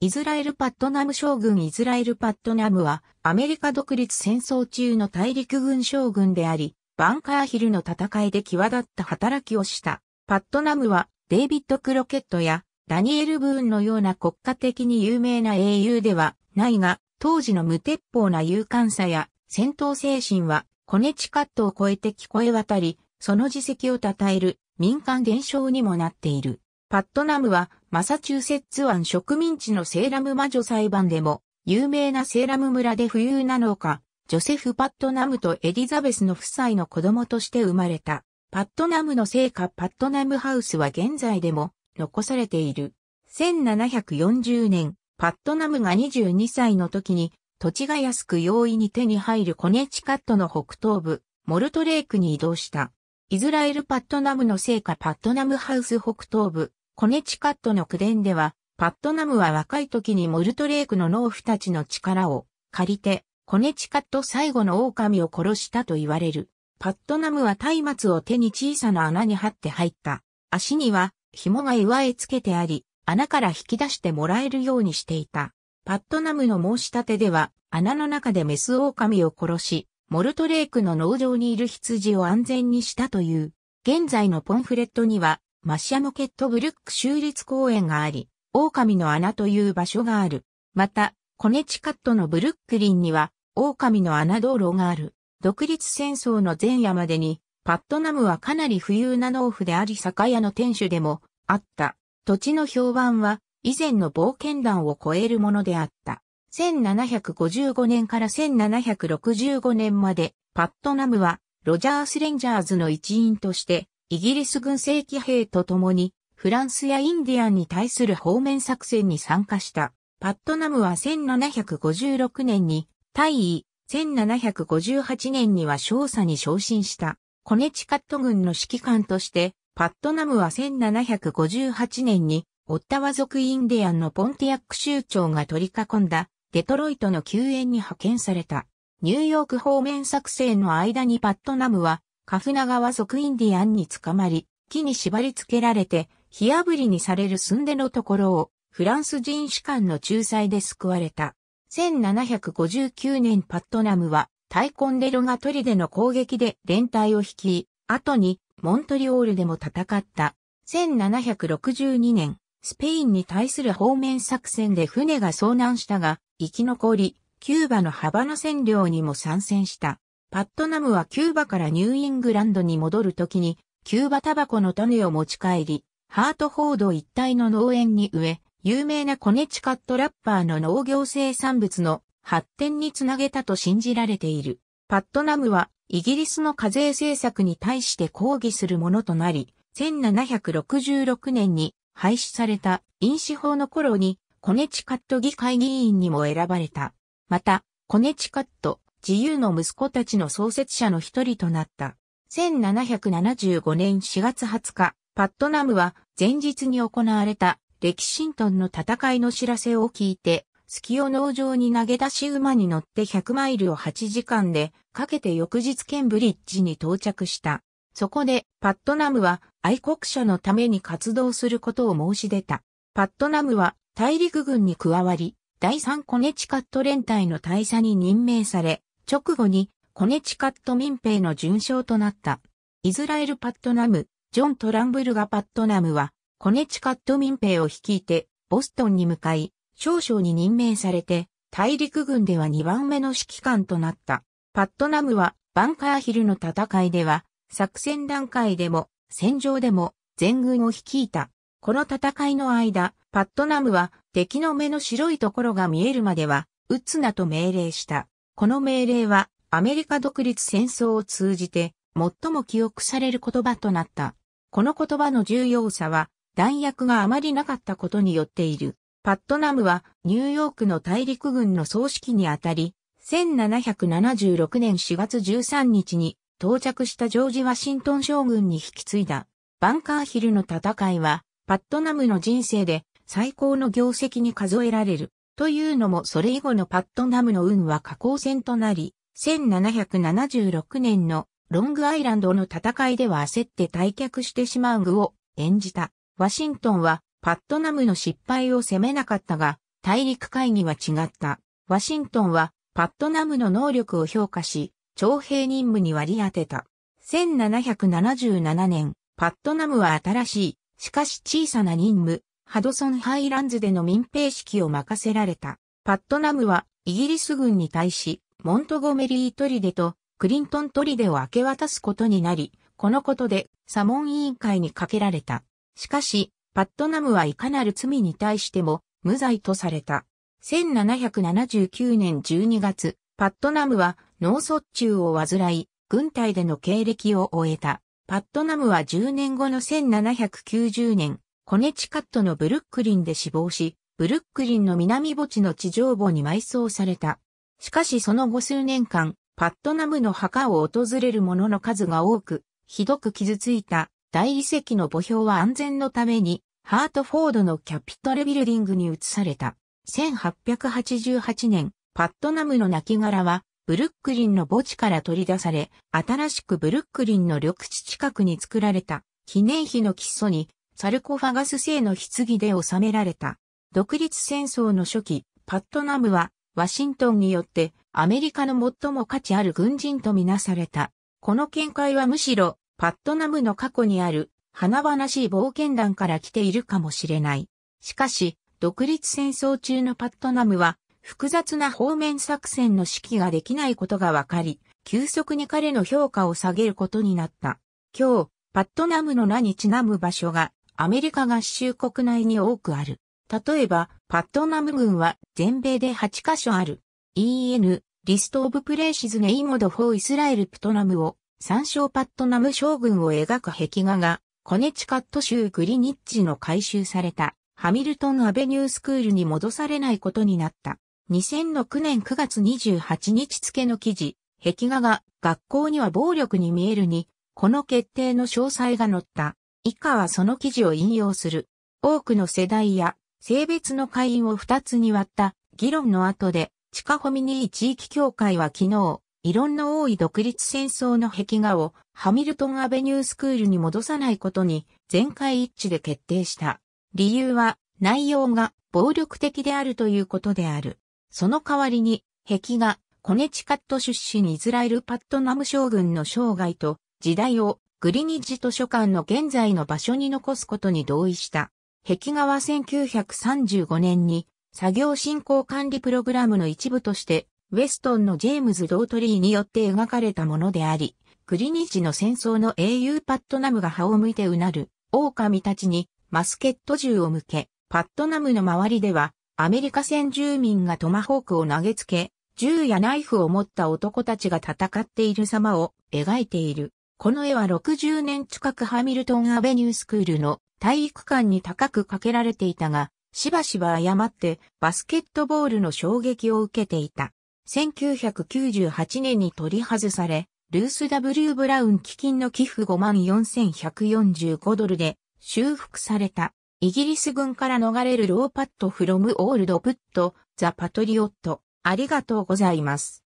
イズラエル・パットナム将軍イズラエル・パットナムは、アメリカ独立戦争中の大陸軍将軍であり、バンカーヒルの戦いで際立った働きをした。パットナムは、デイビッド・クロケットや、ダニエル・ブーンのような国家的に有名な英雄ではないが、当時の無鉄砲な勇敢さや戦闘精神は、コネチカットを超えて聞こえ渡り、その自責を称える民間伝承にもなっている。パットナムはマサチューセッツ湾植民地のセーラム魔女裁判でも有名なセーラム村で富裕なのか、ジョセフ・パットナムとエリザベスの夫妻の子供として生まれた。パットナムの聖火パットナムハウスは現在でも残されている。1740年、パットナムが22歳の時に土地が安く容易に手に入るコネチカットの北東部、モルトレークに移動した。イズラエルパットナムの聖火パットナムハウス北東部、コネチカットの区伝では、パットナムは若い時にモルトレークの農夫たちの力を借りて、コネチカット最後の狼を殺したと言われる。パットナムは松明を手に小さな穴に張って入った。足には紐が岩へつけてあり、穴から引き出してもらえるようにしていた。パットナムの申し立てでは、穴の中でメス狼を殺し、モルトレークの農場にいる羊を安全にしたという。現在のポンフレットには、マシアノケットブルック州立公園があり、狼の穴という場所がある。また、コネチカットのブルックリンには、狼の穴道路がある。独立戦争の前夜までに、パットナムはかなり富裕な農夫であり酒屋の店主でもあった。土地の評判は以前の冒険団を超えるものであった。1755年から1765年までパットナムはロジャースレンジャーズの一員としてイギリス軍正規兵と共に、フランスやインディアンに対する方面作戦に参加した。パットナムは1756年に、大尉、1758年には少佐に昇進した。コネチカット軍の指揮官として、パットナムは1758年に、オッタワ族インディアンのポンティアック州長が取り囲んだ、デトロイトの救援に派遣された。ニューヨーク方面作戦の間にパットナムは、カフナガ族即インディアンに捕まり、木に縛り付けられて、火炙りにされる寸でのところを、フランス人士官の仲裁で救われた。1759年パットナムは、タイコンデロがトリでの攻撃で連帯を引き、後に、モントリオールでも戦った。1762年、スペインに対する方面作戦で船が遭難したが、生き残り、キューバの幅の占領にも参戦した。パットナムはキューバからニューイングランドに戻るときに、キューバタバコの種を持ち帰り、ハートフォード一帯の農園に植え、有名なコネチカットラッパーの農業生産物の発展につなげたと信じられている。パットナムはイギリスの課税政策に対して抗議するものとなり、1766年に廃止された飲酒法の頃にコネチカット議会議員にも選ばれた。また、コネチカット自由の息子たちの創設者の一人となった。1775年4月20日、パットナムは前日に行われたレキシントンの戦いの知らせを聞いて、隙を農場に投げ出し馬に乗って100マイルを8時間でかけて翌日ケンブリッジに到着した。そこでパットナムは愛国者のために活動することを申し出た。パットナムは大陸軍に加わり、第3コネチカット連隊の大佐に任命され、直後にコネチカット民兵の準将となった。イズラエル・パットナム、ジョン・トランブルガ・パットナムは、コネチカット民兵を率いて、ボストンに向かい、少将に任命されて、大陸軍では2番目の指揮官となった。パットナムは、バンカーヒルの戦いでは、作戦段階でも、戦場でも、全軍を率いた。この戦いの間、パットナムは、敵の目の白いところが見えるまでは、撃つなと命令した。この命令はアメリカ独立戦争を通じて最も記憶される言葉となった。この言葉の重要さは弾薬があまりなかったことによっている。パットナムはニューヨークの大陸軍の葬式にあたり、1776年4月13日に到着したジョージ・ワシントン将軍に引き継いだ。バンカーヒルの戦いは、パットナムの人生で最高の業績に数えられる。というのもそれ以後のパットナムの運は下降戦となり、1776年のロングアイランドの戦いでは焦って退却してしまう具を演じた。ワシントンはパットナムの失敗を責めなかったが、大陸会議は違った。ワシントンはパットナムの能力を評価し、徴兵任務に割り当てた。1777年、パットナムは新しい、しかし小さな任務、ハドソンハイランズでの民兵式を任せられた。パットナムはイギリス軍に対し、モントゴメリー砦とクリントン砦を明け渡すことになり、このことでサモン委員会にかけられた。しかし、パットナムはいかなる罪に対しても無罪とされた。1779年12月、パットナムは脳卒中を患い、軍隊での経歴を終えた。パットナムは10年後の1790年、コネチカットのブルックリンで死亡し、ブルックリンの南墓地の地上墓に埋葬された。しかしその後数年間、パットナムの墓を訪れる者の数が多く、ひどく傷ついた大理石の墓標は安全のために、ハートフォードのキャピトルビルディングに移された。1888年、パットナムの亡骸は、ブルックリンの墓地から取り出され、新しくブルックリンの緑地近くに作られた記念碑の基礎にサルコファガス製の棺で収められた。独立戦争の初期、パットナムは、ワシントンによってアメリカの最も価値ある軍人とみなされた。この見解はむしろ、パットナムの過去にある、華々しい冒険団から来ているかもしれない。しかし、独立戦争中のパットナムは、複雑な方面作戦の指揮ができないことがわかり、急速に彼の評価を下げることになった。今日、パットナムの名にちなむ場所が、アメリカ合衆国内に多くある。例えば、パットナム郡は全米で8カ所ある。EN、リスト・オブ・プレイシズ・ネイモド・フォー・イスラエル・プトナムを、参照パットナム将軍を描く壁画が、コネチカット州グリニッジの改修された、ハミルトン・アベニュースクールに戻されないことになった。2006年9月28日付の記事、壁画が学校には暴力に見えるに、この決定の詳細が載った。以下はその記事を引用する。多くの世代や性別の会員を二つに割った議論の後で、地下ホミニー地域協会は昨日、異論の多い独立戦争の壁画をハミルトンアベニュースクールに戻さないことに全会一致で決定した。理由は内容が暴力的であるということである。その代わりに壁画、コネチカット出身イスラエルパットナム将軍の生涯と時代をグリニッジ図書館の現在の場所に残すことに同意した。壁画は1935年に作業振興管理プログラムの一部として、ウェストンのジェームズ・ドートリーによって描かれたものであり、グリニッジの戦争の英雄パットナムが歯を向いてうなる、狼たちにマスケット銃を向け、パットナムの周りでは、アメリカ先住民がトマホークを投げつけ、銃やナイフを持った男たちが戦っている様を描いている。この絵は60年近くハミルトンアベニュースクールの体育館に高くかけられていたが、しばしば誤ってバスケットボールの衝撃を受けていた。1998年に取り外され、ルース W ブラウン基金の寄付54,145ドルで修復された。イギリス軍から逃れるローパットフロムオールドプットザパトリオット。ありがとうございます。